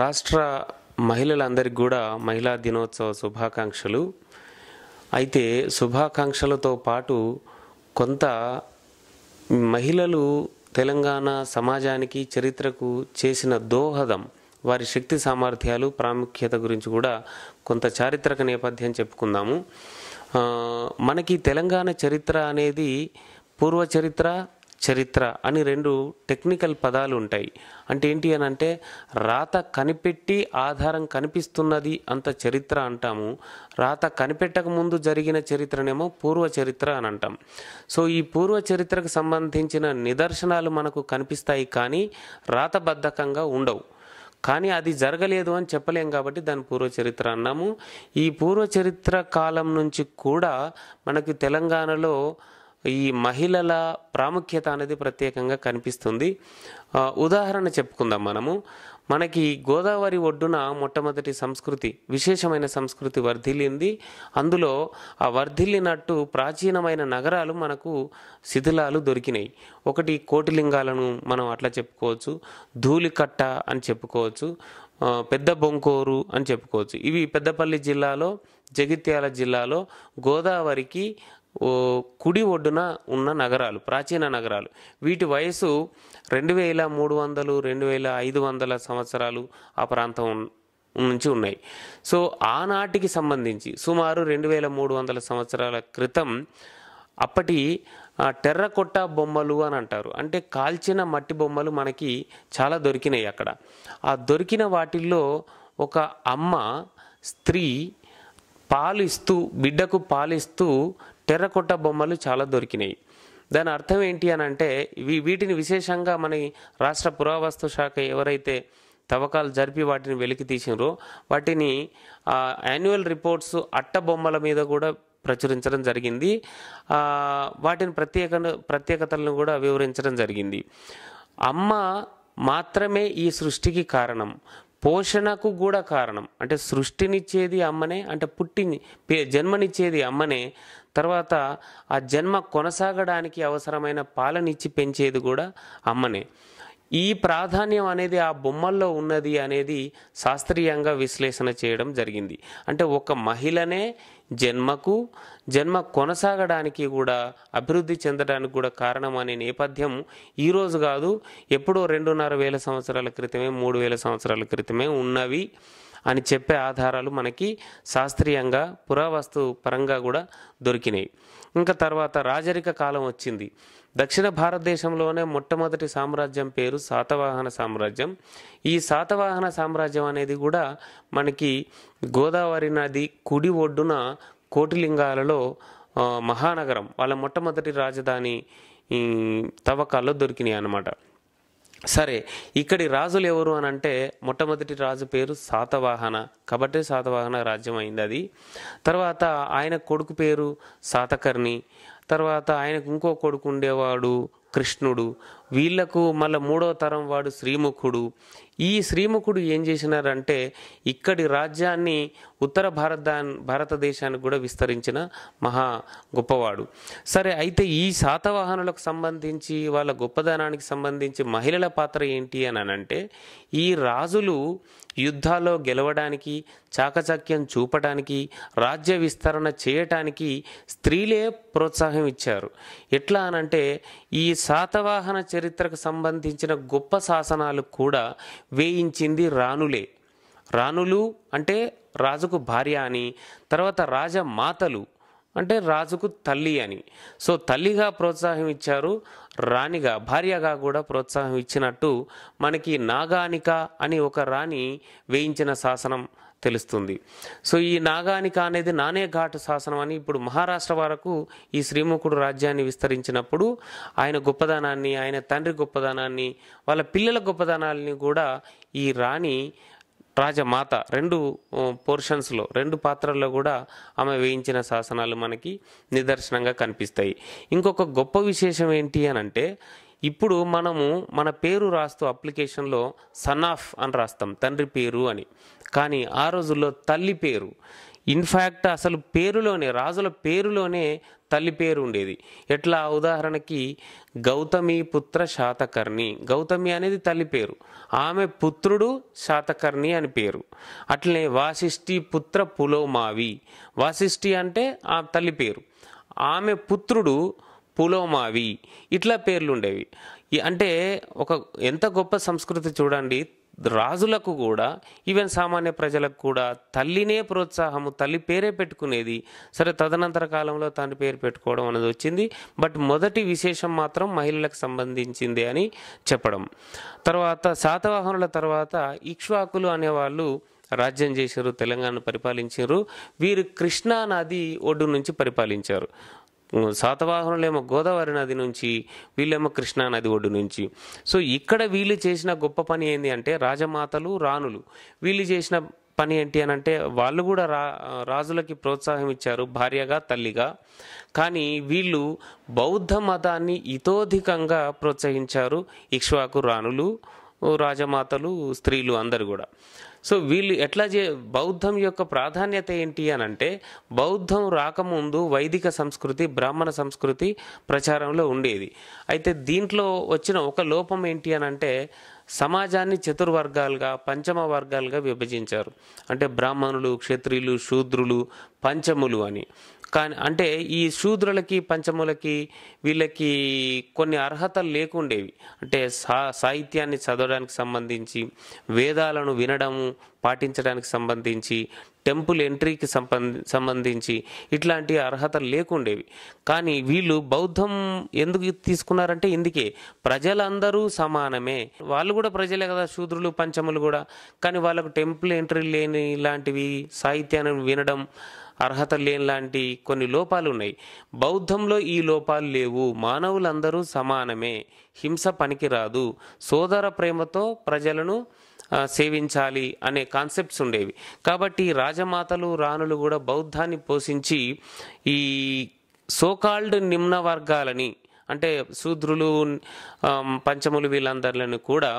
రాష్ట్ర మహిళలందరికీ కూడా మహిళా దినోత్సవ శుభాకాంక్షలు అయితే శుభాకాంక్షలతో పాటు కొంత మహిళలు తెలంగాణ సమాజానికి చరిత్రకు చేసిన దోహదం వారి శక్తి సామర్థ్యాలు ప్రాముఖ్యత గురించి కూడా కొంత చారిత్రక నేపథ్యం చెప్పుకుందాము మనకి తెలంగాణ చరిత్ర అనేది పూర్వ చరిత్ర చరిత్ర అని రెండు టెక్నికల్ పదాలు ఉంటాయి అంటే ఏంటి అని అంటే రాత కనిపెట్టి ఆధారం కనిపిస్తున్నది అంత చరిత్ర అంటాము రాత కనిపెట్టక ముందు జరిగిన చరిత్రనేమో పూర్వ చరిత్ర అని అంటాం సో ఈ పూర్వ చరిత్రకు సంబంధించిన నిదర్శనాలు మనకు కనిపిస్తాయి కానీ రాతబద్ధకంగా ఉండవు కానీ అది జరగలేదు అని చెప్పలేం కాబట్టి దాని పూర్వ చరిత్ర అన్నాము ఈ పూర్వ చరిత్ర కాలం నుంచి కూడా మనకి తెలంగాణలో ఈ మహిళల ప్రాముఖ్యత అనేది ప్రత్యేకంగా కనిపిస్తుంది ఉదాహరణ చెప్పుకుందాం మనము మనకి గోదావరి ఒడ్డున మొట్టమొదటి సంస్కృతి విశేషమైన సంస్కృతి వర్ధిల్లింది అందులో ఆ వర్ధిల్లినట్టు ప్రాచీనమైన నగరాలు మనకు శిథిలాలు దొరికినాయి ఒకటి కోటిలింగాలను మనం అట్లా చెప్పుకోవచ్చు ధూళికట్ట అని చెప్పుకోవచ్చు పెద్ద బొంకోరు అని చెప్పుకోవచ్చు ఇవి పెద్దపల్లి జిల్లాలో జగిత్యాల జిల్లాలో గోదావరికి కుడి ఒడ్డున ఉన్న నగరాలు ప్రాచీన నగరాలు వీటి వయసు రెండు వేల మూడు వందలు రెండు వేల ఐదు వందల సంవత్సరాలు ఆ ప్రాంతం నుంచి ఉన్నాయి సో ఆనాటికి సంబంధించి సుమారు రెండు వేల మూడు వందల సంవత్సరాల క్రితం అప్పటి టెర్రకొట్ట బొమ్మలు అని అంటారు అంటే కాల్చిన మట్టి బొమ్మలు మనకి చాలా దొరికినాయి అక్కడ ఆ దొరికిన వాటిల్లో ఒక అమ్మ స్త్రీ పాలు ఇస్తూ బిడ్డకు పాలిస్తూ టెర్రకొట్ట బొమ్మలు చాలా దొరికినాయి దాని అర్థం ఏంటి అని అంటే వీటిని విశేషంగా మన రాష్ట్ర పురావస్తు శాఖ ఎవరైతే తవ్వకాలు జరిపి వాటిని వెలికి తీసినారో వాటిని యాన్యువల్ రిపోర్ట్స్ అట్ట బొమ్మల మీద కూడా ప్రచురించడం జరిగింది వాటిని ప్రత్యేక ప్రత్యేకతలను కూడా వివరించడం జరిగింది అమ్మ మాత్రమే ఈ సృష్టికి కారణం పోషణకు కూడా కారణం అంటే సృష్టినిచ్చేది అమ్మనే అంటే పుట్టి జన్మనిచ్చేది అమ్మనే తర్వాత ఆ జన్మ కొనసాగడానికి అవసరమైన పాలనిచ్చి పెంచేది కూడా అమ్మనే ఈ ప్రాధాన్యం అనేది ఆ బొమ్మల్లో ఉన్నది అనేది శాస్త్రీయంగా విశ్లేషణ చేయడం జరిగింది అంటే ఒక మహిళనే జన్మకు జన్మ కొనసాగడానికి కూడా అభివృద్ధి చెందడానికి కూడా కారణం అనే నేపథ్యం ఈరోజు కాదు ఎప్పుడో రెండున్నర వేల సంవత్సరాల క్రితమే మూడు వేల సంవత్సరాల క్రితమే ఉన్నవి అని చెప్పే ఆధారాలు మనకి శాస్త్రీయంగా పురావస్తు పరంగా కూడా దొరికినాయి ఇంకా తర్వాత రాజరిక కాలం వచ్చింది దక్షిణ భారతదేశంలోనే మొట్టమొదటి సామ్రాజ్యం పేరు శాతవాహన సామ్రాజ్యం ఈ శాతవాహన సామ్రాజ్యం అనేది కూడా మనకి గోదావరి నది కుడి ఒడ్డున కోటిలింగాలలో మహానగరం వాళ్ళ మొట్టమొదటి రాజధాని తవ్వకాల్లో దొరికినాయి అన్నమాట సరే ఇక్కడి రాజులు ఎవరు అని అంటే మొట్టమొదటి రాజు పేరు శాతవాహన కాబట్టి శాతవాహన రాజ్యం అయింది అది తర్వాత ఆయన కొడుకు పేరు శాతకర్ణి తర్వాత ఆయనకు ఇంకో కొడుకు ఉండేవాడు కృష్ణుడు వీళ్లకు మళ్ళీ మూడో తరం వాడు శ్రీముఖుడు ఈ శ్రీముఖుడు ఏం చేసినారంటే ఇక్కడి రాజ్యాన్ని ఉత్తర భారత భారతదేశానికి కూడా విస్తరించిన మహా గొప్పవాడు సరే అయితే ఈ శాతవాహనులకు సంబంధించి వాళ్ళ గొప్పదనానికి సంబంధించి మహిళల పాత్ర ఏంటి అని అంటే ఈ రాజులు యుద్ధాల్లో గెలవడానికి చాకచక్యం చూపడానికి రాజ్య విస్తరణ చేయటానికి స్త్రీలే ప్రోత్సాహం ఇచ్చారు ఎట్లా అనంటే ఈ శాతవాహన చరిత్ర చరిత్రకు సంబంధించిన గొప్ప శాసనాలు కూడా వేయించింది రాణులే రాణులు అంటే రాజుకు భార్య అని తర్వాత రాజమాతలు అంటే రాజుకు తల్లి అని సో తల్లిగా ప్రోత్సాహం ఇచ్చారు రాణిగా భార్యగా కూడా ప్రోత్సాహం ఇచ్చినట్టు మనకి నాగానిక అని ఒక రాణి వేయించిన శాసనం తెలుస్తుంది సో ఈ నాగానిక అనేది నానే ఘాటు శాసనం అని ఇప్పుడు మహారాష్ట్ర వరకు ఈ శ్రీముఖుడు రాజ్యాన్ని విస్తరించినప్పుడు ఆయన గొప్పదనాన్ని ఆయన తండ్రి గొప్పదనాన్ని వాళ్ళ పిల్లల గొప్పదనాన్ని కూడా ఈ రాణి రాజమాత రెండు పోర్షన్స్లో రెండు పాత్రల్లో కూడా ఆమె వేయించిన శాసనాలు మనకి నిదర్శనంగా కనిపిస్తాయి ఇంకొక గొప్ప విశేషం ఏంటి అని అంటే ఇప్పుడు మనము మన పేరు రాస్తూ అప్లికేషన్లో ఆఫ్ అని రాస్తాం తండ్రి పేరు అని కానీ ఆ రోజుల్లో తల్లి పేరు ఇన్ఫ్యాక్ట్ అసలు పేరులోనే రాజుల పేరులోనే తల్లి పేరు ఉండేది ఎట్లా ఉదాహరణకి గౌతమి పుత్ర శాతకర్ణి గౌతమి అనేది తల్లి పేరు ఆమె పుత్రుడు శాతకర్ణి అని పేరు అట్లనే వాసిష్ఠి పుత్ర పులోమావి వాసిష్ఠి అంటే ఆ తల్లి పేరు ఆమె పుత్రుడు పులోమావి ఇట్లా పేర్లు ఉండేవి అంటే ఒక ఎంత గొప్ప సంస్కృతి చూడండి రాజులకు కూడా ఈవెన్ సామాన్య ప్రజలకు కూడా తల్లినే ప్రోత్సాహము తల్లి పేరే పెట్టుకునేది సరే తదనంతర కాలంలో తన పేరు పెట్టుకోవడం అనేది వచ్చింది బట్ మొదటి విశేషం మాత్రం మహిళలకు సంబంధించింది అని చెప్పడం తర్వాత శాతవాహనుల తర్వాత ఇక్ష్వాకులు అనేవాళ్ళు రాజ్యం చేశారు తెలంగాణ పరిపాలించారు వీరు కృష్ణా నది ఒడ్డు నుంచి పరిపాలించారు శాతవాహనులేమో గోదావరి నది నుంచి వీళ్ళేమో కృష్ణా నది ఒడ్డు నుంచి సో ఇక్కడ వీళ్ళు చేసిన గొప్ప పని ఏంటి అంటే రాజమాతలు రాణులు వీళ్ళు చేసిన పని ఏంటి అని అంటే వాళ్ళు కూడా రా రాజులకి ప్రోత్సాహం ఇచ్చారు భార్యగా తల్లిగా కానీ వీళ్ళు బౌద్ధ మతాన్ని ఇతోధికంగా ప్రోత్సహించారు ఇక్ష్వాకు రాణులు రాజమాతలు స్త్రీలు అందరు కూడా సో వీళ్ళు ఎట్లా చే బౌద్ధం యొక్క ప్రాధాన్యత ఏంటి అని అంటే బౌద్ధం రాకముందు వైదిక సంస్కృతి బ్రాహ్మణ సంస్కృతి ప్రచారంలో ఉండేది అయితే దీంట్లో వచ్చిన ఒక లోపం ఏంటి అని అంటే సమాజాన్ని చతుర్వర్గాలుగా పంచమ వర్గాలుగా విభజించారు అంటే బ్రాహ్మణులు క్షత్రియులు శూద్రులు పంచములు అని కానీ అంటే ఈ శూద్రులకి పంచములకి వీళ్ళకి కొన్ని అర్హతలు లేకుండేవి అంటే సా సాహిత్యాన్ని చదవడానికి సంబంధించి వేదాలను వినడము పాటించడానికి సంబంధించి టెంపుల్ ఎంట్రీకి సంబంధించి ఇట్లాంటి అర్హతలు లేకుండేవి కానీ వీళ్ళు బౌద్ధం ఎందుకు తీసుకున్నారంటే ఇందుకే ప్రజలందరూ సమానమే వాళ్ళు కూడా ప్రజలే కదా శూద్రులు పంచములు కూడా కానీ వాళ్ళకు టెంపుల్ ఎంట్రీ లేని ఇలాంటివి సాహిత్యాన్ని వినడం అర్హత లేనిలాంటి కొన్ని లోపాలు ఉన్నాయి బౌద్ధంలో ఈ లోపాలు లేవు మానవులందరూ సమానమే హింస పనికిరాదు సోదర ప్రేమతో ప్రజలను సేవించాలి అనే కాన్సెప్ట్స్ ఉండేవి కాబట్టి రాజమాతలు రాణులు కూడా బౌద్ధాన్ని పోషించి ఈ సోకాల్డ్ నిమ్న వర్గాలని అంటే శూద్రులు పంచములు వీళ్ళందరిలను కూడా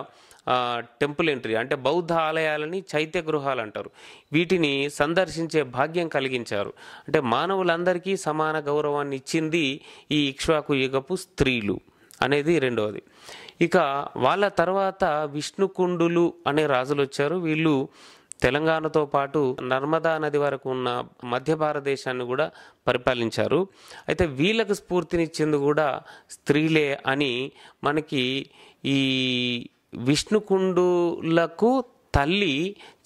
టెంపుల్ ఎంట్రీ అంటే బౌద్ధ ఆలయాలని చైత్య గృహాలు అంటారు వీటిని సందర్శించే భాగ్యం కలిగించారు అంటే మానవులందరికీ సమాన గౌరవాన్ని ఇచ్చింది ఈ ఇక్ష్వాకు యుగపు స్త్రీలు అనేది రెండవది ఇక వాళ్ళ తర్వాత విష్ణుకుండులు అనే రాజులు వచ్చారు వీళ్ళు తెలంగాణతో పాటు నర్మదా నది వరకు ఉన్న మధ్య భారతదేశాన్ని కూడా పరిపాలించారు అయితే వీళ్ళకు స్ఫూర్తినిచ్చింది కూడా స్త్రీలే అని మనకి ఈ విష్ణుకుండులకు తల్లి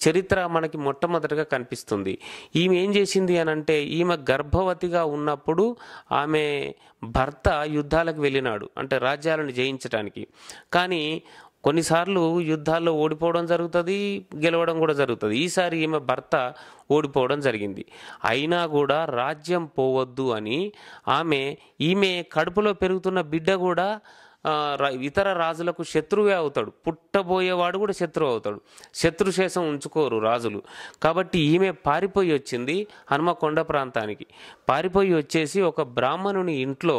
చరిత్ర మనకి మొట్టమొదటగా కనిపిస్తుంది ఈమె ఏం చేసింది అని అంటే ఈమె గర్భవతిగా ఉన్నప్పుడు ఆమె భర్త యుద్ధాలకు వెళ్ళినాడు అంటే రాజ్యాలను జయించడానికి కానీ కొన్నిసార్లు యుద్ధాల్లో ఓడిపోవడం జరుగుతుంది గెలవడం కూడా జరుగుతుంది ఈసారి ఈమె భర్త ఓడిపోవడం జరిగింది అయినా కూడా రాజ్యం పోవద్దు అని ఆమె ఈమె కడుపులో పెరుగుతున్న బిడ్డ కూడా ఇతర రాజులకు శత్రువే అవుతాడు పుట్టబోయేవాడు కూడా శత్రువు అవుతాడు శత్రుశేషం ఉంచుకోరు రాజులు కాబట్టి ఈమె పారిపోయి వచ్చింది హనుమకొండ ప్రాంతానికి పారిపోయి వచ్చేసి ఒక బ్రాహ్మణుని ఇంట్లో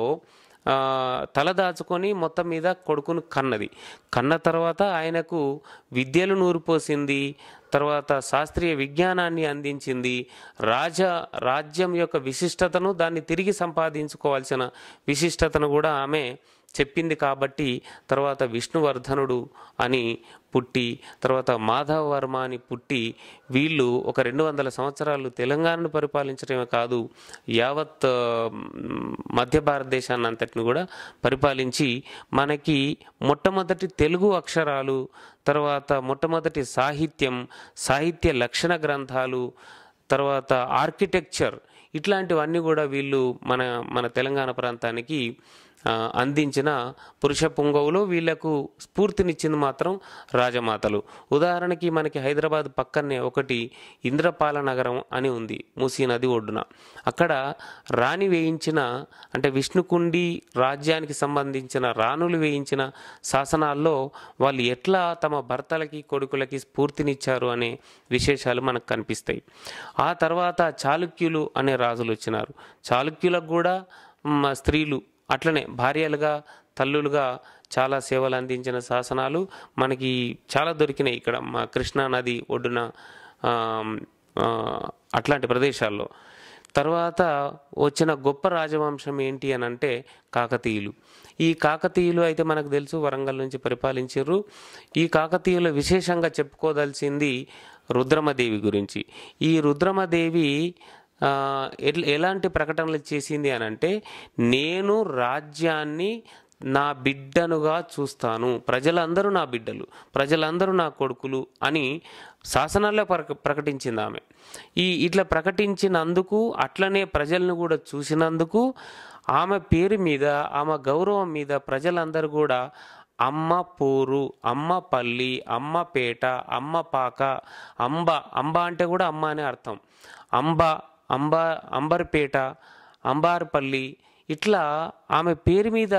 తలదాచుకొని మొత్తం మీద కొడుకును కన్నది కన్న తర్వాత ఆయనకు విద్యలు నూరిపోసింది తర్వాత శాస్త్రీయ విజ్ఞానాన్ని అందించింది రాజ రాజ్యం యొక్క విశిష్టతను దాన్ని తిరిగి సంపాదించుకోవాల్సిన విశిష్టతను కూడా ఆమె చెప్పింది కాబట్టి తర్వాత విష్ణువర్ధనుడు అని పుట్టి తర్వాత మాధవ వర్మ అని పుట్టి వీళ్ళు ఒక రెండు వందల సంవత్సరాలు తెలంగాణను పరిపాలించడమే కాదు యావత్ మధ్య భారతదేశాన్ని అంతటిని కూడా పరిపాలించి మనకి మొట్టమొదటి తెలుగు అక్షరాలు తర్వాత మొట్టమొదటి సాహిత్యం సాహిత్య లక్షణ గ్రంథాలు తర్వాత ఆర్కిటెక్చర్ ఇట్లాంటివన్నీ కూడా వీళ్ళు మన మన తెలంగాణ ప్రాంతానికి అందించిన పురుష పుంగవులు వీళ్లకు స్ఫూర్తినిచ్చింది మాత్రం రాజమాతలు ఉదాహరణకి మనకి హైదరాబాద్ పక్కనే ఒకటి ఇంద్రపాల నగరం అని ఉంది మూసీ నది ఒడ్డున అక్కడ రాణి వేయించిన అంటే విష్ణుకుండి రాజ్యానికి సంబంధించిన రాణులు వేయించిన శాసనాల్లో వాళ్ళు ఎట్లా తమ భర్తలకి కొడుకులకి స్ఫూర్తినిచ్చారు అనే విశేషాలు మనకు కనిపిస్తాయి ఆ తర్వాత చాళుక్యులు అనే రాజులు వచ్చినారు చాళుక్యులకు కూడా స్త్రీలు అట్లనే భార్యలుగా తల్లులుగా చాలా సేవలు అందించిన శాసనాలు మనకి చాలా దొరికినాయి ఇక్కడ మా కృష్ణా నది ఒడ్డున అట్లాంటి ప్రదేశాల్లో తర్వాత వచ్చిన గొప్ప రాజవంశం ఏంటి అని అంటే కాకతీయులు ఈ కాకతీయులు అయితే మనకు తెలుసు వరంగల్ నుంచి పరిపాలించారు ఈ కాకతీయులు విశేషంగా చెప్పుకోదలిచింది రుద్రమదేవి గురించి ఈ రుద్రమదేవి ఎలాంటి ప్రకటనలు చేసింది అని అంటే నేను రాజ్యాన్ని నా బిడ్డనుగా చూస్తాను ప్రజలందరూ నా బిడ్డలు ప్రజలందరూ నా కొడుకులు అని శాసనాల్లో ప్రక ప్రకటించింది ఆమె ఈ ఇట్లా ప్రకటించినందుకు అట్లనే ప్రజలను కూడా చూసినందుకు ఆమె పేరు మీద ఆమె గౌరవం మీద ప్రజలందరూ కూడా అమ్మ పూరు అమ్మ పల్లి అమ్మ పేట అమ్మ పాక అంబ అంబ అంటే కూడా అమ్మ అనే అర్థం అంబ అంబా అంబర్పేట అంబార్పల్లి ఇట్లా ఆమె పేరు మీద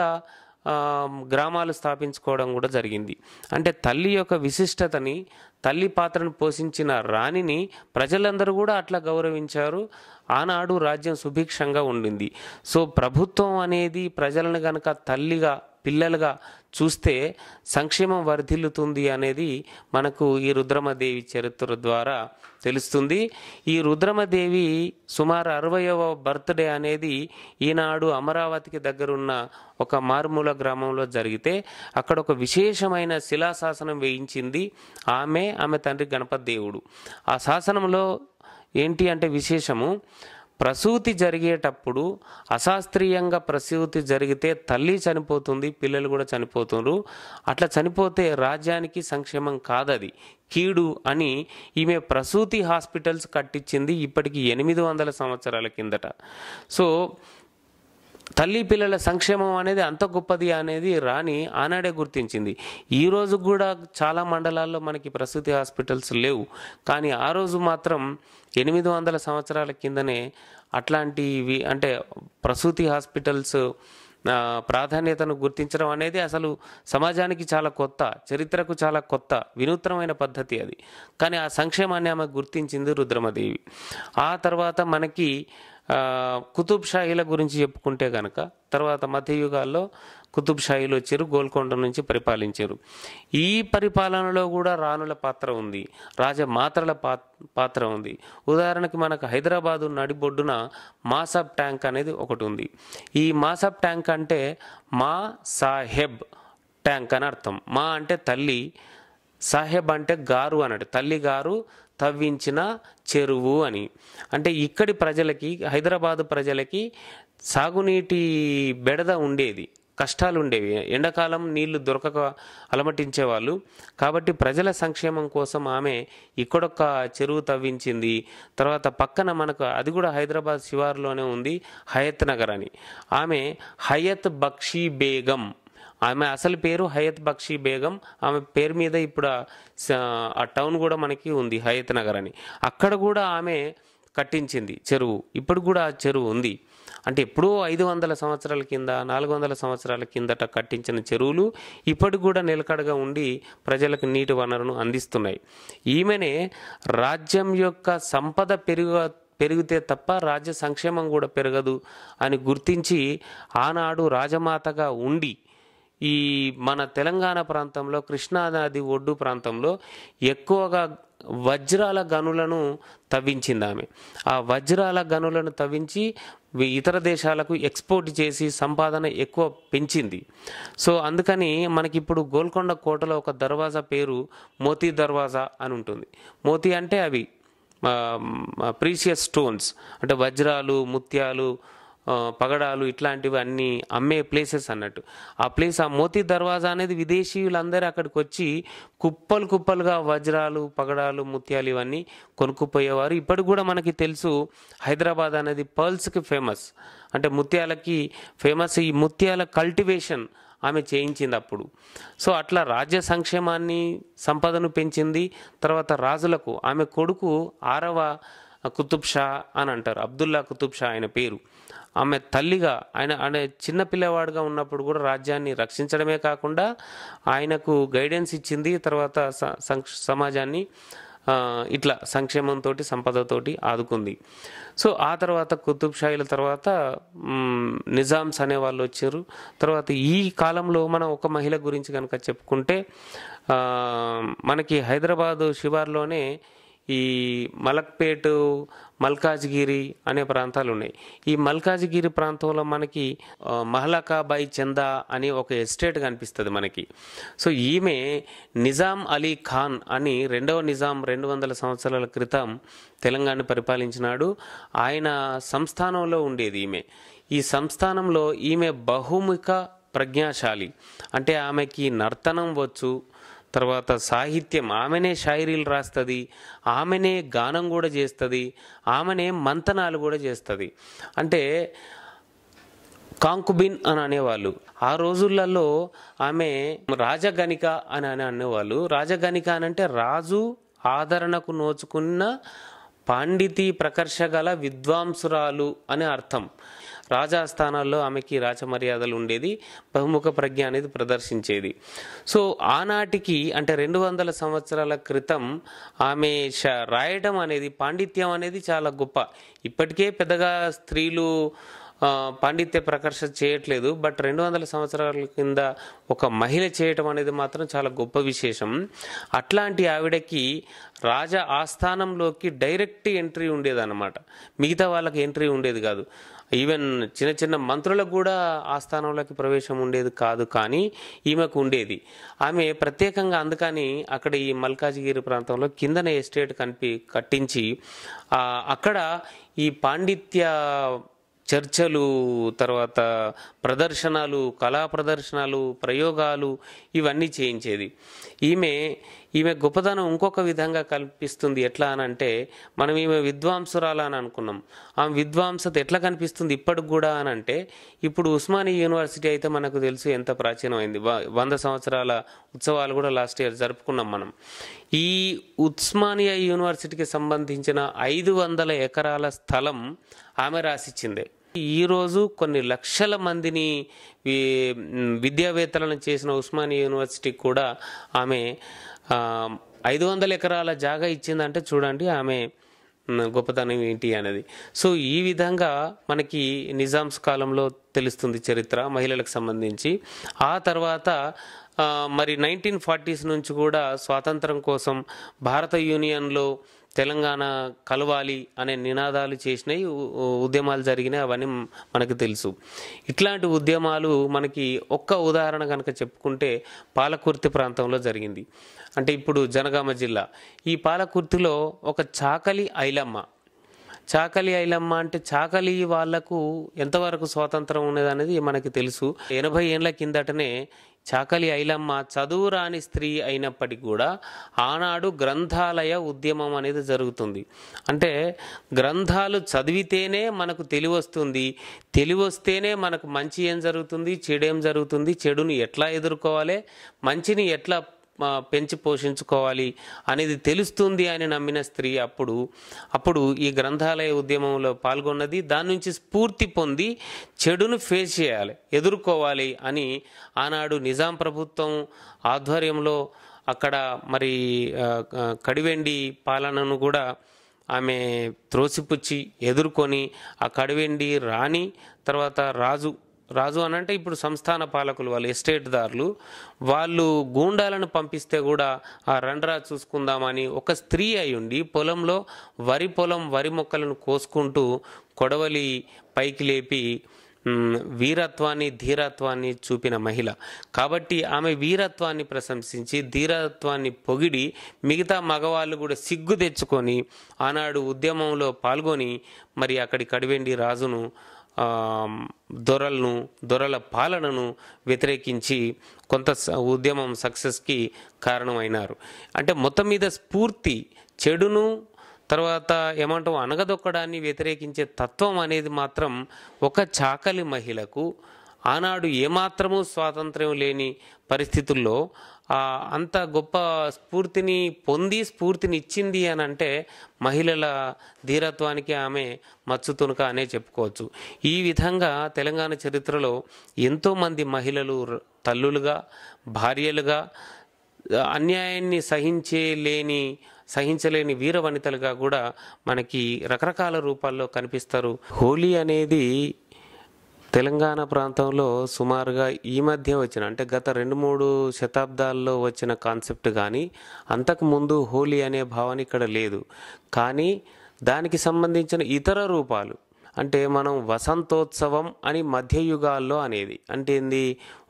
గ్రామాలు స్థాపించుకోవడం కూడా జరిగింది అంటే తల్లి యొక్క విశిష్టతని తల్లి పాత్రను పోషించిన రాణిని ప్రజలందరూ కూడా అట్లా గౌరవించారు ఆనాడు రాజ్యం సుభిక్షంగా ఉండింది సో ప్రభుత్వం అనేది ప్రజలను కనుక తల్లిగా పిల్లలుగా చూస్తే సంక్షేమం వర్ధిల్లుతుంది అనేది మనకు ఈ రుద్రమదేవి చరిత్ర ద్వారా తెలుస్తుంది ఈ రుద్రమదేవి సుమారు అరవయవ బర్త్డే అనేది ఈనాడు అమరావతికి దగ్గరున్న ఒక మారుమూల గ్రామంలో జరిగితే అక్కడ ఒక విశేషమైన శిలాశాసనం వేయించింది ఆమె ఆమె తండ్రి గణపతి దేవుడు ఆ శాసనంలో ఏంటి అంటే విశేషము ప్రసూతి జరిగేటప్పుడు అశాస్త్రీయంగా ప్రసూతి జరిగితే తల్లి చనిపోతుంది పిల్లలు కూడా చనిపోతున్నారు అట్లా చనిపోతే రాజ్యానికి సంక్షేమం కాదది కీడు అని ఈమె ప్రసూతి హాస్పిటల్స్ కట్టించింది ఇప్పటికి ఎనిమిది వందల సంవత్సరాల కిందట సో తల్లి పిల్లల సంక్షేమం అనేది అంత గొప్పది అనేది రాణి ఆనాడే గుర్తించింది ఈ రోజు కూడా చాలా మండలాల్లో మనకి ప్రసూతి హాస్పిటల్స్ లేవు కానీ ఆ రోజు మాత్రం ఎనిమిది వందల సంవత్సరాల కిందనే అట్లాంటివి అంటే ప్రసూతి హాస్పిటల్స్ ప్రాధాన్యతను గుర్తించడం అనేది అసలు సమాజానికి చాలా కొత్త చరిత్రకు చాలా కొత్త వినూత్నమైన పద్ధతి అది కానీ ఆ సంక్షేమాన్ని ఆమె గుర్తించింది రుద్రమదేవి ఆ తర్వాత మనకి కుతుబ్ గురించి చెప్పుకుంటే కనుక తర్వాత మధ్యయుగాల్లో కుతుబ్ వచ్చారు గోల్కొండ నుంచి పరిపాలించారు ఈ పరిపాలనలో కూడా రాణుల పాత్ర ఉంది రాజమాత్రల పాత్ర ఉంది ఉదాహరణకి మనకు హైదరాబాదు నడిబొడ్డున మాసాబ్ ట్యాంక్ అనేది ఒకటి ఉంది ఈ మాసాబ్ ట్యాంక్ అంటే మా సాహెబ్ ట్యాంక్ అని అర్థం మా అంటే తల్లి సాహెబ్ అంటే గారు అన్నట్టు తల్లి గారు తవ్వించిన చెరువు అని అంటే ఇక్కడి ప్రజలకి హైదరాబాదు ప్రజలకి సాగునీటి బెడద ఉండేది కష్టాలు ఉండేవి ఎండాకాలం నీళ్లు దొరకక అలమటించేవాళ్ళు కాబట్టి ప్రజల సంక్షేమం కోసం ఆమె ఇక్కడొక్క చెరువు తవ్వించింది తర్వాత పక్కన మనకు అది కూడా హైదరాబాద్ శివారులోనే ఉంది హయత్ నగర్ అని ఆమె హయత్ బక్షీ బేగం ఆమె అసలు పేరు హయత్ బక్షి బేగం ఆమె పేరు మీద ఇప్పుడు ఆ టౌన్ కూడా మనకి ఉంది హయత్ నగర్ అని అక్కడ కూడా ఆమె కట్టించింది చెరువు ఇప్పుడు కూడా ఆ చెరువు ఉంది అంటే ఎప్పుడో ఐదు వందల సంవత్సరాల కింద నాలుగు వందల సంవత్సరాల కిందట కట్టించిన చెరువులు ఇప్పటికి కూడా నిలకడగా ఉండి ప్రజలకు నీటి వనరును అందిస్తున్నాయి ఈమెనే రాజ్యం యొక్క సంపద పెరుగు పెరిగితే తప్ప రాజ్య సంక్షేమం కూడా పెరగదు అని గుర్తించి ఆనాడు రాజమాతగా ఉండి ఈ మన తెలంగాణ ప్రాంతంలో కృష్ణానది ఒడ్డు ప్రాంతంలో ఎక్కువగా వజ్రాల గనులను తవ్వించింది ఆమె ఆ వజ్రాల గనులను తవ్వించి ఇతర దేశాలకు ఎక్స్పోర్ట్ చేసి సంపాదన ఎక్కువ పెంచింది సో అందుకని మనకిప్పుడు గోల్కొండ కోటలో ఒక దర్వాజా పేరు మోతీ దర్వాజా అని ఉంటుంది మోతీ అంటే అవి ప్రీషియస్ స్టోన్స్ అంటే వజ్రాలు ముత్యాలు పగడాలు ఇట్లాంటివి అన్నీ అమ్మే ప్లేసెస్ అన్నట్టు ఆ ప్లేస్ ఆ మోతీ దర్వాజా అనేది విదేశీయులందరూ అక్కడికి వచ్చి కుప్పలు కుప్పలుగా వజ్రాలు పగడాలు ముత్యాలు ఇవన్నీ కొనుక్కుపోయేవారు ఇప్పటికి కూడా మనకి తెలుసు హైదరాబాద్ అనేది పర్ల్స్కి ఫేమస్ అంటే ముత్యాలకి ఫేమస్ ఈ ముత్యాల కల్టివేషన్ ఆమె చేయించింది అప్పుడు సో అట్లా రాజ్య సంక్షేమాన్ని సంపదను పెంచింది తర్వాత రాజులకు ఆమె కొడుకు ఆరవ కుతుబ్ షా అని అంటారు అబ్దుల్లా కుతుబ్ షా ఆయన పేరు ఆమె తల్లిగా ఆయన ఆయన చిన్న పిల్లవాడుగా ఉన్నప్పుడు కూడా రాజ్యాన్ని రక్షించడమే కాకుండా ఆయనకు గైడెన్స్ ఇచ్చింది తర్వాత సమాజాన్ని ఇట్లా సంక్షేమంతో సంపదతోటి ఆదుకుంది సో ఆ తర్వాత కుతుబ్ షాయిల తర్వాత నిజామ్స్ అనే వాళ్ళు వచ్చారు తర్వాత ఈ కాలంలో మనం ఒక మహిళ గురించి కనుక చెప్పుకుంటే మనకి హైదరాబాదు శివార్లోనే ఈ మలక్పేటు మల్కాజ్గిరి అనే ప్రాంతాలు ఉన్నాయి ఈ మల్కాజ్గిరి ప్రాంతంలో మనకి మహలకాబాయి చందా అని ఒక ఎస్టేట్ కనిపిస్తుంది మనకి సో ఈమె నిజాం అలీ ఖాన్ అని రెండవ నిజాం రెండు వందల సంవత్సరాల క్రితం తెలంగాణ పరిపాలించినాడు ఆయన సంస్థానంలో ఉండేది ఈమె ఈ సంస్థానంలో ఈమె బహుముఖ ప్రజ్ఞాశాలి అంటే ఆమెకి నర్తనం వచ్చు తర్వాత సాహిత్యం ఆమెనే షాయిరీలు రాస్తుంది ఆమెనే గానం కూడా చేస్తుంది ఆమెనే మంతనాలు కూడా చేస్తుంది అంటే కాంకుబిన్ అని అనేవాళ్ళు ఆ రోజులలో ఆమె రాజగణిక అని అని అనేవాళ్ళు రాజగణిక అని అంటే రాజు ఆదరణకు నోచుకున్న పాండితి ప్రకర్ష గల విద్వాంసురాలు అనే అర్థం రాజాస్థానాల్లో ఆమెకి రాజమర్యాదలు ఉండేది బహుముఖ ప్రజ్ఞ అనేది ప్రదర్శించేది సో ఆనాటికి అంటే రెండు వందల సంవత్సరాల క్రితం ఆమె రాయడం అనేది పాండిత్యం అనేది చాలా గొప్ప ఇప్పటికే పెద్దగా స్త్రీలు పాండిత్య ప్రకర్ష చేయట్లేదు బట్ రెండు వందల సంవత్సరాల కింద ఒక మహిళ చేయటం అనేది మాత్రం చాలా గొప్ప విశేషం అట్లాంటి ఆవిడకి రాజా ఆస్థానంలోకి డైరెక్ట్ ఎంట్రీ ఉండేదన్నమాట మిగతా వాళ్ళకి ఎంట్రీ ఉండేది కాదు ఈవెన్ చిన్న చిన్న మంత్రులకు కూడా ఆ స్థానంలోకి ప్రవేశం ఉండేది కాదు కానీ ఈమెకు ఉండేది ఆమె ప్రత్యేకంగా అందుకని అక్కడ ఈ మల్కాజిగిరి ప్రాంతంలో కిందన ఎస్టేట్ కనిపి కట్టించి అక్కడ ఈ పాండిత్య చర్చలు తర్వాత ప్రదర్శనలు కళా ప్రదర్శనలు ప్రయోగాలు ఇవన్నీ చేయించేది ఈమె ఈమె గొప్పతనం ఇంకొక విధంగా కల్పిస్తుంది ఎట్లా అని అంటే మనం ఈమె విద్వాంసురాలు అని అనుకున్నాం ఆమె విద్వాంసత ఎట్లా కనిపిస్తుంది ఇప్పటికి కూడా అని అంటే ఇప్పుడు ఉస్మానీ యూనివర్సిటీ అయితే మనకు తెలుసు ఎంత ప్రాచీనమైంది వంద సంవత్సరాల ఉత్సవాలు కూడా లాస్ట్ ఇయర్ జరుపుకున్నాం మనం ఈ ఉస్మానియా యూనివర్సిటీకి సంబంధించిన ఐదు వందల ఎకరాల స్థలం ఆమె రాసిచ్చిందే ఈరోజు కొన్ని లక్షల మందిని విద్యావేత్తలను చేసిన ఉస్మానియా యూనివర్సిటీ కూడా ఆమె ఐదు వందల ఎకరాల జాగా ఇచ్చిందంటే చూడండి ఆమె గొప్పతనం ఏంటి అనేది సో ఈ విధంగా మనకి నిజామ్స్ కాలంలో తెలుస్తుంది చరిత్ర మహిళలకు సంబంధించి ఆ తర్వాత మరి నైన్టీన్ ఫార్టీస్ నుంచి కూడా స్వాతంత్రం కోసం భారత యూనియన్లో తెలంగాణ కలవాలి అనే నినాదాలు చేసినాయి ఉద్యమాలు జరిగినాయి అవన్నీ మనకు తెలుసు ఇట్లాంటి ఉద్యమాలు మనకి ఒక్క ఉదాహరణ కనుక చెప్పుకుంటే పాలకుర్తి ప్రాంతంలో జరిగింది అంటే ఇప్పుడు జనగామ జిల్లా ఈ పాలకుర్తిలో ఒక చాకలి ఐలమ్మ చాకలి ఐలమ్మ అంటే చాకలి వాళ్లకు ఎంతవరకు స్వాతంత్రం ఉన్నదనేది మనకి తెలుసు ఎనభై ఏళ్ళ కిందటనే చాకలి ఐలమ్మ చదువు రాని స్త్రీ అయినప్పటికీ కూడా ఆనాడు గ్రంథాలయ ఉద్యమం అనేది జరుగుతుంది అంటే గ్రంథాలు చదివితేనే మనకు తెలివొస్తుంది తెలివొస్తేనే మనకు మంచి ఏం జరుగుతుంది చెడు ఏం జరుగుతుంది చెడుని ఎట్లా ఎదుర్కోవాలి మంచిని ఎట్లా పెంచి పోషించుకోవాలి అనేది తెలుస్తుంది అని నమ్మిన స్త్రీ అప్పుడు అప్పుడు ఈ గ్రంథాలయ ఉద్యమంలో పాల్గొన్నది దాని నుంచి స్ఫూర్తి పొంది చెడును ఫేస్ చేయాలి ఎదుర్కోవాలి అని ఆనాడు నిజాం ప్రభుత్వం ఆధ్వర్యంలో అక్కడ మరి కడివెండి పాలనను కూడా ఆమె త్రోసిపుచ్చి ఎదుర్కొని ఆ కడివెండి రాణి తర్వాత రాజు రాజు అనంటే ఇప్పుడు సంస్థాన పాలకులు వాళ్ళు ఎస్టేట్దారులు వాళ్ళు గూండాలను పంపిస్తే కూడా ఆ రండ్రా చూసుకుందామని ఒక స్త్రీ అయ్యుండి పొలంలో వరి పొలం వరి మొక్కలను కోసుకుంటూ కొడవలి పైకి లేపి వీరత్వాన్ని ధీరత్వాన్ని చూపిన మహిళ కాబట్టి ఆమె వీరత్వాన్ని ప్రశంసించి ధీరత్వాన్ని పొగిడి మిగతా మగవాళ్ళు కూడా సిగ్గు తెచ్చుకొని ఆనాడు ఉద్యమంలో పాల్గొని మరి అక్కడి కడివెండి రాజును దొరలను దొరల పాలనను వ్యతిరేకించి కొంత ఉద్యమం సక్సెస్కి కారణమైనారు అంటే మొత్తం మీద స్ఫూర్తి చెడును తర్వాత ఏమంటాం అనగదొక్కడాన్ని వ్యతిరేకించే తత్వం అనేది మాత్రం ఒక చాకలి మహిళకు ఆనాడు ఏమాత్రము స్వాతంత్ర్యం లేని పరిస్థితుల్లో అంత గొప్ప స్ఫూర్తిని పొంది స్ఫూర్తిని ఇచ్చింది అని అంటే మహిళల ధీరత్వానికి ఆమె మచ్చు తునక అనే చెప్పుకోవచ్చు ఈ విధంగా తెలంగాణ చరిత్రలో ఎంతోమంది మహిళలు తల్లులుగా భార్యలుగా అన్యాయాన్ని సహించలేని సహించలేని వీర వనితలుగా కూడా మనకి రకరకాల రూపాల్లో కనిపిస్తారు హోలీ అనేది తెలంగాణ ప్రాంతంలో సుమారుగా ఈ మధ్య వచ్చిన అంటే గత రెండు మూడు శతాబ్దాల్లో వచ్చిన కాన్సెప్ట్ కానీ అంతకుముందు హోలీ అనే భావన ఇక్కడ లేదు కానీ దానికి సంబంధించిన ఇతర రూపాలు అంటే మనం వసంతోత్సవం అని మధ్యయుగాల్లో అనేది అంటే ఏంది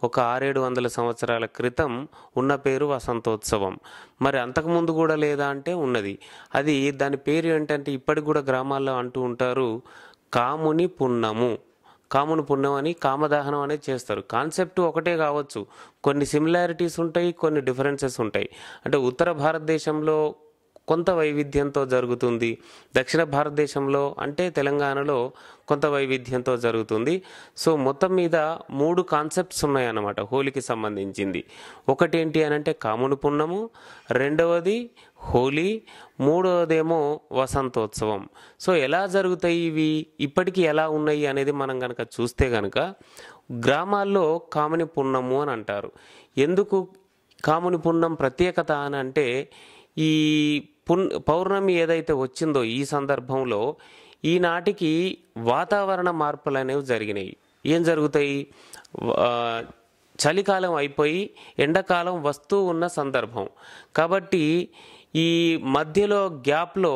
ఒక ఆరేడు వందల సంవత్సరాల క్రితం ఉన్న పేరు వసంతోత్సవం మరి అంతకుముందు కూడా లేదా అంటే ఉన్నది అది దాని పేరు ఏంటంటే ఇప్పటికి కూడా గ్రామాల్లో అంటూ ఉంటారు కాముని పున్నము కామును పుణ్యం అని కామదాహనం అనేది చేస్తారు కాన్సెప్ట్ ఒకటే కావచ్చు కొన్ని సిమిలారిటీస్ ఉంటాయి కొన్ని డిఫరెన్సెస్ ఉంటాయి అంటే ఉత్తర భారతదేశంలో కొంత వైవిధ్యంతో జరుగుతుంది దక్షిణ భారతదేశంలో అంటే తెలంగాణలో కొంత వైవిధ్యంతో జరుగుతుంది సో మొత్తం మీద మూడు కాన్సెప్ట్స్ ఉన్నాయన్నమాట హోలీకి సంబంధించింది ఒకటేంటి అంటే కాముడు పున్నము రెండవది హోలీ మూడవదేమో వసంతోత్సవం సో ఎలా జరుగుతాయి ఇవి ఇప్పటికీ ఎలా ఉన్నాయి అనేది మనం కనుక చూస్తే కనుక గ్రామాల్లో కామని పున్నము అని అంటారు ఎందుకు కాముని పున్నం ప్రత్యేకత అని అంటే ఈ పున్ పౌర్ణమి ఏదైతే వచ్చిందో ఈ సందర్భంలో ఈనాటికి వాతావరణ మార్పులు అనేవి జరిగినాయి ఏం జరుగుతాయి చలికాలం అయిపోయి ఎండాకాలం వస్తూ ఉన్న సందర్భం కాబట్టి ఈ మధ్యలో గ్యాప్లో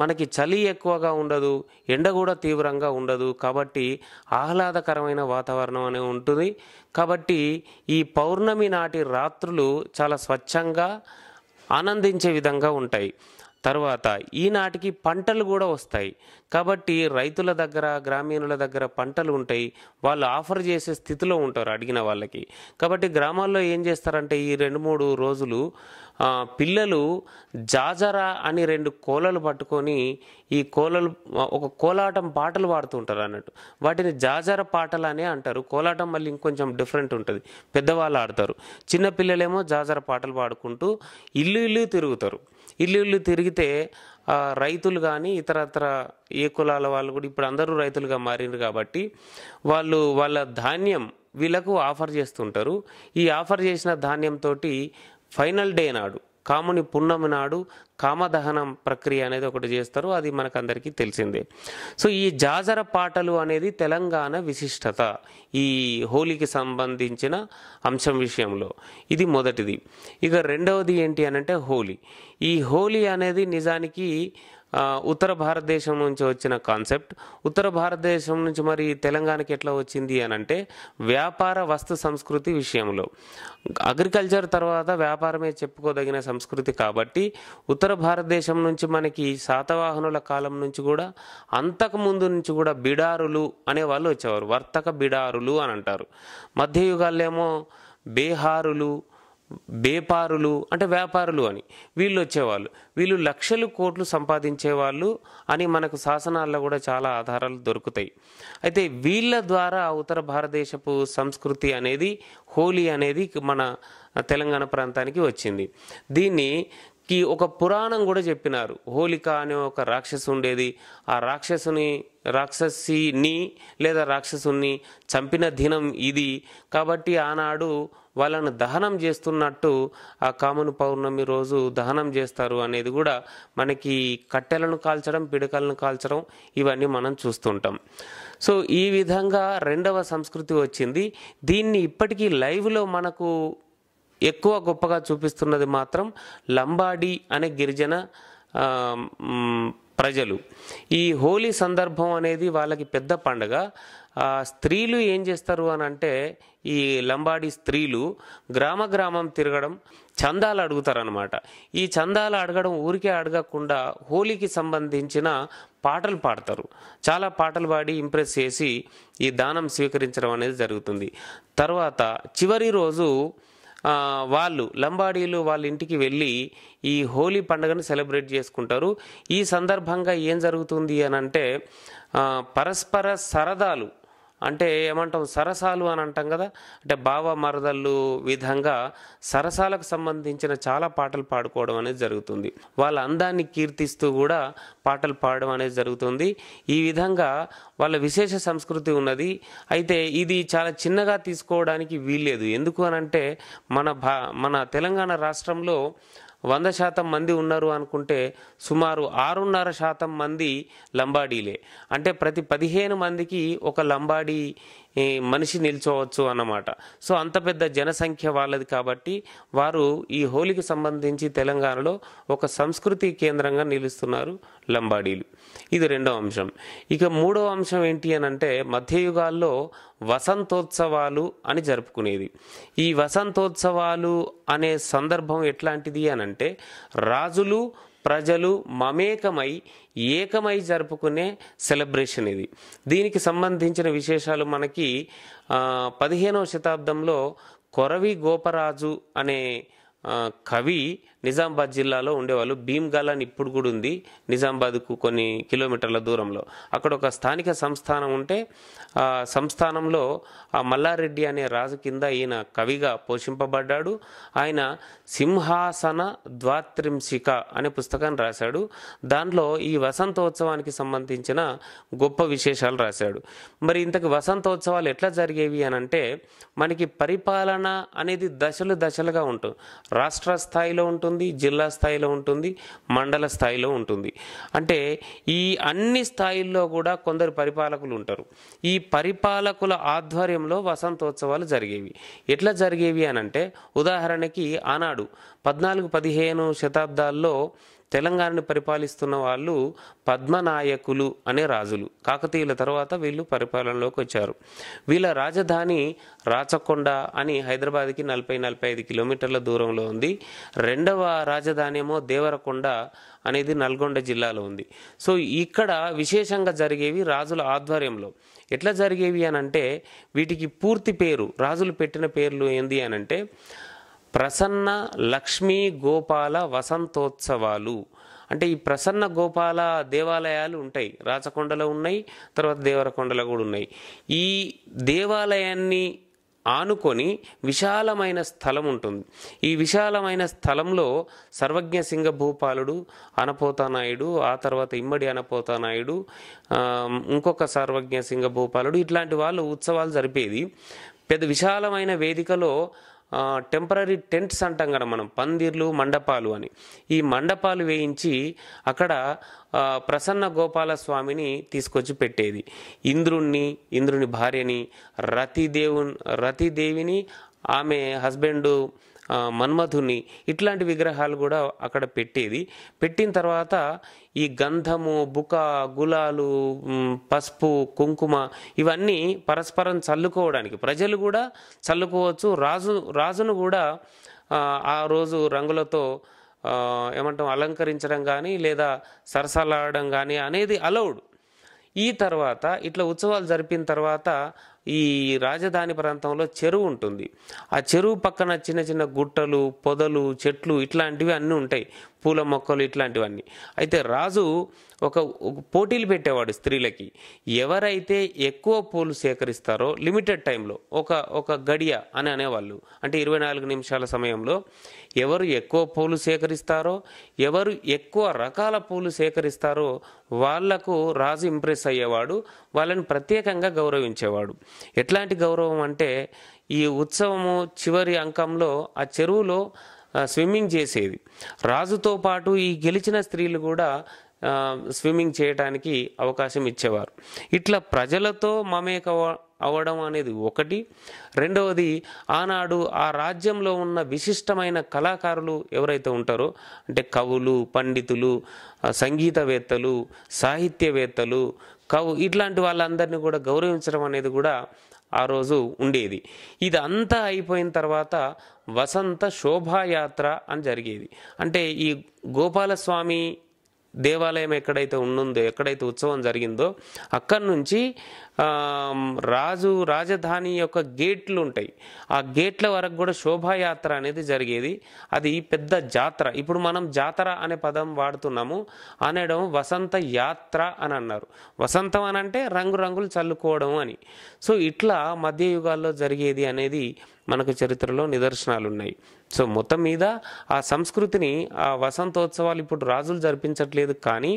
మనకి చలి ఎక్కువగా ఉండదు ఎండ కూడా తీవ్రంగా ఉండదు కాబట్టి ఆహ్లాదకరమైన వాతావరణం అనేది ఉంటుంది కాబట్టి ఈ పౌర్ణమి నాటి రాత్రులు చాలా స్వచ్ఛంగా ఆనందించే విధంగా ఉంటాయి తర్వాత ఈనాటికి పంటలు కూడా వస్తాయి కాబట్టి రైతుల దగ్గర గ్రామీణుల దగ్గర పంటలు ఉంటాయి వాళ్ళు ఆఫర్ చేసే స్థితిలో ఉంటారు అడిగిన వాళ్ళకి కాబట్టి గ్రామాల్లో ఏం చేస్తారంటే ఈ రెండు మూడు రోజులు పిల్లలు జాజరా అని రెండు కోలలు పట్టుకొని ఈ కోలలు ఒక కోలాటం పాటలు పాడుతూ ఉంటారు అన్నట్టు వాటిని జాజర పాటలు అనే అంటారు కోలాటం మళ్ళీ ఇంకొంచెం డిఫరెంట్ ఉంటుంది పెద్దవాళ్ళు ఆడతారు చిన్నపిల్లలేమో జాజర పాటలు పాడుకుంటూ ఇల్లు ఇల్లు తిరుగుతారు ఇల్లు ఇల్లు తిరిగితే రైతులు కానీ ఇతరత్ర ఏ కులాల వాళ్ళు కూడా ఇప్పుడు అందరూ రైతులుగా మారినారు కాబట్టి వాళ్ళు వాళ్ళ ధాన్యం వీళ్ళకు ఆఫర్ చేస్తుంటారు ఈ ఆఫర్ చేసిన ధాన్యంతో ఫైనల్ డే నాడు కాముని పున్నమి నాడు కామదహనం ప్రక్రియ అనేది ఒకటి చేస్తారు అది మనకందరికీ తెలిసిందే సో ఈ జాజర పాటలు అనేది తెలంగాణ విశిష్టత ఈ హోలీకి సంబంధించిన అంశం విషయంలో ఇది మొదటిది ఇక రెండవది ఏంటి అనంటే హోలీ ఈ హోలీ అనేది నిజానికి ఉత్తర భారతదేశం నుంచి వచ్చిన కాన్సెప్ట్ ఉత్తర భారతదేశం నుంచి మరి తెలంగాణకి ఎట్లా వచ్చింది అని అంటే వ్యాపార వస్తు సంస్కృతి విషయంలో అగ్రికల్చర్ తర్వాత వ్యాపారమే చెప్పుకోదగిన సంస్కృతి కాబట్టి ఉత్తర భారతదేశం నుంచి మనకి శాతవాహనుల కాలం నుంచి కూడా అంతకుముందు నుంచి కూడా బిడారులు అనే వాళ్ళు వచ్చేవారు వర్తక బిడారులు అని అంటారు మధ్యయుగాల్లో ఏమో బేహారులు బేపారులు అంటే వ్యాపారులు అని వీళ్ళు వచ్చేవాళ్ళు వీళ్ళు లక్షలు కోట్లు సంపాదించేవాళ్ళు అని మనకు శాసనాల్లో కూడా చాలా ఆధారాలు దొరుకుతాయి అయితే వీళ్ళ ద్వారా ఉత్తర భారతదేశపు సంస్కృతి అనేది హోలీ అనేది మన తెలంగాణ ప్రాంతానికి వచ్చింది దీన్ని కి ఒక పురాణం కూడా చెప్పినారు హోలిక అనే ఒక రాక్షసు ఉండేది ఆ రాక్షసుని రాక్షసిని లేదా రాక్షసుని చంపిన దినం ఇది కాబట్టి ఆనాడు వాళ్ళను దహనం చేస్తున్నట్టు ఆ కామను పౌర్ణమి రోజు దహనం చేస్తారు అనేది కూడా మనకి కట్టెలను కాల్చడం పిడకలను కాల్చడం ఇవన్నీ మనం చూస్తుంటాం సో ఈ విధంగా రెండవ సంస్కృతి వచ్చింది దీన్ని ఇప్పటికీ లైవ్లో మనకు ఎక్కువ గొప్పగా చూపిస్తున్నది మాత్రం లంబాడి అనే గిరిజన ప్రజలు ఈ హోలీ సందర్భం అనేది వాళ్ళకి పెద్ద పండగ స్త్రీలు ఏం చేస్తారు అని అంటే ఈ లంబాడి స్త్రీలు గ్రామ గ్రామం తిరగడం చందాలు అడుగుతారనమాట ఈ చందాలు అడగడం ఊరికే అడగకుండా హోలీకి సంబంధించిన పాటలు పాడతారు చాలా పాటలు పాడి ఇంప్రెస్ చేసి ఈ దానం స్వీకరించడం అనేది జరుగుతుంది తర్వాత చివరి రోజు వాళ్ళు లంబాడీలు వాళ్ళ ఇంటికి వెళ్ళి ఈ హోలీ పండుగను సెలబ్రేట్ చేసుకుంటారు ఈ సందర్భంగా ఏం జరుగుతుంది అని అంటే పరస్పర సరదాలు అంటే ఏమంటాం సరసాలు అని అంటాం కదా అంటే బావ మరదళ్ళు విధంగా సరసాలకు సంబంధించిన చాలా పాటలు పాడుకోవడం అనేది జరుగుతుంది వాళ్ళ అందాన్ని కీర్తిస్తూ కూడా పాటలు పాడడం అనేది జరుగుతుంది ఈ విధంగా వాళ్ళ విశేష సంస్కృతి ఉన్నది అయితే ఇది చాలా చిన్నగా తీసుకోవడానికి వీల్లేదు ఎందుకు అనంటే మన భా మన తెలంగాణ రాష్ట్రంలో వంద శాతం మంది ఉన్నారు అనుకుంటే సుమారు ఆరున్నర శాతం మంది లంబాడీలే అంటే ప్రతి పదిహేను మందికి ఒక లంబాడీ మనిషి నిల్చోవచ్చు అన్నమాట సో అంత పెద్ద జనసంఖ్య వాళ్ళది కాబట్టి వారు ఈ హోలీకి సంబంధించి తెలంగాణలో ఒక సంస్కృతి కేంద్రంగా నిలుస్తున్నారు లంబాడీలు ఇది రెండవ అంశం ఇక మూడో అంశం ఏంటి అని అంటే మధ్యయుగాల్లో వసంతోత్సవాలు అని జరుపుకునేది ఈ వసంతోత్సవాలు అనే సందర్భం ఎట్లాంటిది అని అంటే రాజులు ప్రజలు మమేకమై ఏకమై జరుపుకునే సెలబ్రేషన్ ఇది దీనికి సంబంధించిన విశేషాలు మనకి పదిహేనవ శతాబ్దంలో కొరవి గోపరాజు అనే కవి నిజామాబాద్ జిల్లాలో ఉండేవాళ్ళు భీమ్గల్ అని ఇప్పుడు కూడా ఉంది నిజామాబాద్కు కొన్ని కిలోమీటర్ల దూరంలో అక్కడ ఒక స్థానిక సంస్థానం ఉంటే ఆ సంస్థానంలో ఆ మల్లారెడ్డి అనే రాజు కింద ఈయన కవిగా పోషింపబడ్డాడు ఆయన సింహాసన ద్వాత్రింశిక అనే పుస్తకాన్ని రాశాడు దాంట్లో ఈ వసంతోత్సవానికి సంబంధించిన గొప్ప విశేషాలు రాశాడు మరి ఇంతకు వసంతోత్సవాలు ఎట్లా జరిగేవి అని అంటే మనకి పరిపాలన అనేది దశలు దశలుగా ఉంటుంది రాష్ట్ర స్థాయిలో ఉంటుంది ఉంటుంది జిల్లా స్థాయిలో ఉంటుంది మండల స్థాయిలో ఉంటుంది అంటే ఈ అన్ని స్థాయిల్లో కూడా కొందరు పరిపాలకులు ఉంటారు ఈ పరిపాలకుల ఆధ్వర్యంలో వసంతోత్సవాలు జరిగేవి ఎట్లా జరిగేవి అని అంటే ఉదాహరణకి ఆనాడు పద్నాలుగు పదిహేను శతాబ్దాల్లో తెలంగాణను పరిపాలిస్తున్న వాళ్ళు పద్మనాయకులు అనే రాజులు కాకతీయుల తర్వాత వీళ్ళు పరిపాలనలోకి వచ్చారు వీళ్ళ రాజధాని రాచకొండ అని హైదరాబాద్కి నలభై నలభై ఐదు కిలోమీటర్ల దూరంలో ఉంది రెండవ రాజధాని ఏమో దేవరకొండ అనేది నల్గొండ జిల్లాలో ఉంది సో ఇక్కడ విశేషంగా జరిగేవి రాజుల ఆధ్వర్యంలో ఎట్లా జరిగేవి అని అంటే వీటికి పూర్తి పేరు రాజులు పెట్టిన పేర్లు ఏంది అని అంటే ప్రసన్న లక్ష్మీ గోపాల వసంతోత్సవాలు అంటే ఈ ప్రసన్న గోపాల దేవాలయాలు ఉంటాయి రాచకొండలో ఉన్నాయి తర్వాత దేవరకొండలో కూడా ఉన్నాయి ఈ దేవాలయాన్ని ఆనుకొని విశాలమైన స్థలం ఉంటుంది ఈ విశాలమైన స్థలంలో సర్వజ్ఞ సింగ భూపాలుడు అనపోతానాయుడు ఆ తర్వాత ఇమ్మడి అనపోతానాయుడు ఇంకొక సర్వజ్ఞ సింగ భూపాలుడు ఇట్లాంటి వాళ్ళు ఉత్సవాలు జరిపేది పెద్ద విశాలమైన వేదికలో టెంపరీ టెంట్స్ అంటాం కదా మనం పందిర్లు మండపాలు అని ఈ మండపాలు వేయించి అక్కడ ప్రసన్న గోపాల స్వామిని తీసుకొచ్చి పెట్టేది ఇంద్రుణ్ణి ఇంద్రుని భార్యని రతిదేవు రతిదేవిని ఆమె హస్బెండు మన్మధుని ఇట్లాంటి విగ్రహాలు కూడా అక్కడ పెట్టేది పెట్టిన తర్వాత ఈ గంధము బుక గులాలు పసుపు కుంకుమ ఇవన్నీ పరస్పరం చల్లుకోవడానికి ప్రజలు కూడా చల్లుకోవచ్చు రాజు రాజును కూడా ఆ రోజు రంగులతో ఏమంటాం అలంకరించడం కానీ లేదా సరసలాడడం కానీ అనేది అలౌడ్ ఈ తర్వాత ఇట్లా ఉత్సవాలు జరిపిన తర్వాత ఈ రాజధాని ప్రాంతంలో చెరువు ఉంటుంది ఆ చెరువు పక్కన చిన్న చిన్న గుట్టలు పొదలు చెట్లు ఇట్లాంటివి అన్నీ ఉంటాయి పూల మొక్కలు ఇట్లాంటివన్నీ అయితే రాజు ఒక పోటీలు పెట్టేవాడు స్త్రీలకి ఎవరైతే ఎక్కువ పూలు సేకరిస్తారో లిమిటెడ్ టైంలో ఒక ఒక గడియ అని అనేవాళ్ళు అంటే ఇరవై నాలుగు నిమిషాల సమయంలో ఎవరు ఎక్కువ పూలు సేకరిస్తారో ఎవరు ఎక్కువ రకాల పూలు సేకరిస్తారో వాళ్లకు రాజు ఇంప్రెస్ అయ్యేవాడు వాళ్ళని ప్రత్యేకంగా గౌరవించేవాడు ఎట్లాంటి గౌరవం అంటే ఈ ఉత్సవము చివరి అంకంలో ఆ చెరువులో స్విమ్మింగ్ చేసేది రాజుతో పాటు ఈ గెలిచిన స్త్రీలు కూడా స్విమ్మింగ్ చేయటానికి అవకాశం ఇచ్చేవారు ఇట్లా ప్రజలతో మమేక అవ్వడం అనేది ఒకటి రెండవది ఆనాడు ఆ రాజ్యంలో ఉన్న విశిష్టమైన కళాకారులు ఎవరైతే ఉంటారో అంటే కవులు పండితులు సంగీతవేత్తలు సాహిత్యవేత్తలు కవు ఇట్లాంటి వాళ్ళందరినీ కూడా గౌరవించడం అనేది కూడా ఆ రోజు ఉండేది ఇదంతా అయిపోయిన తర్వాత వసంత శోభాయాత్ర అని జరిగేది అంటే ఈ గోపాలస్వామి దేవాలయం ఎక్కడైతే ఉండుందో ఎక్కడైతే ఉత్సవం జరిగిందో అక్కడి నుంచి రాజు రాజధాని యొక్క గేట్లు ఉంటాయి ఆ గేట్ల వరకు కూడా శోభాయాత్ర అనేది జరిగేది అది పెద్ద జాతర ఇప్పుడు మనం జాతర అనే పదం వాడుతున్నాము అనడం వసంత యాత్ర అని అన్నారు వసంతం అని అంటే రంగురంగులు చల్లుకోవడం అని సో ఇట్లా మధ్యయుగాల్లో జరిగేది అనేది మనకు చరిత్రలో నిదర్శనాలు ఉన్నాయి సో మొత్తం మీద ఆ సంస్కృతిని ఆ వసంతోత్సవాలు ఇప్పుడు రాజులు జరిపించట్లేదు కానీ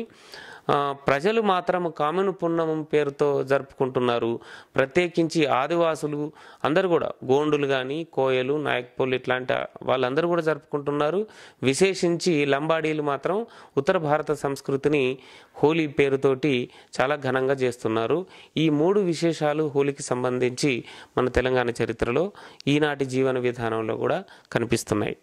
ప్రజలు మాత్రం కామెను పున్నమం పేరుతో జరుపుకుంటున్నారు ప్రత్యేకించి ఆదివాసులు అందరు కూడా గోండులు కానీ కోయలు నాయక్పల్లి ఇట్లాంటి వాళ్ళందరూ కూడా జరుపుకుంటున్నారు విశేషించి లంబాడీలు మాత్రం ఉత్తర భారత సంస్కృతిని హోలీ పేరుతోటి చాలా ఘనంగా చేస్తున్నారు ఈ మూడు విశేషాలు హోలీకి సంబంధించి మన తెలంగాణ చరిత్రలో ఈనాటి జీవన విధానంలో కూడా కనిపిస్తున్నాయి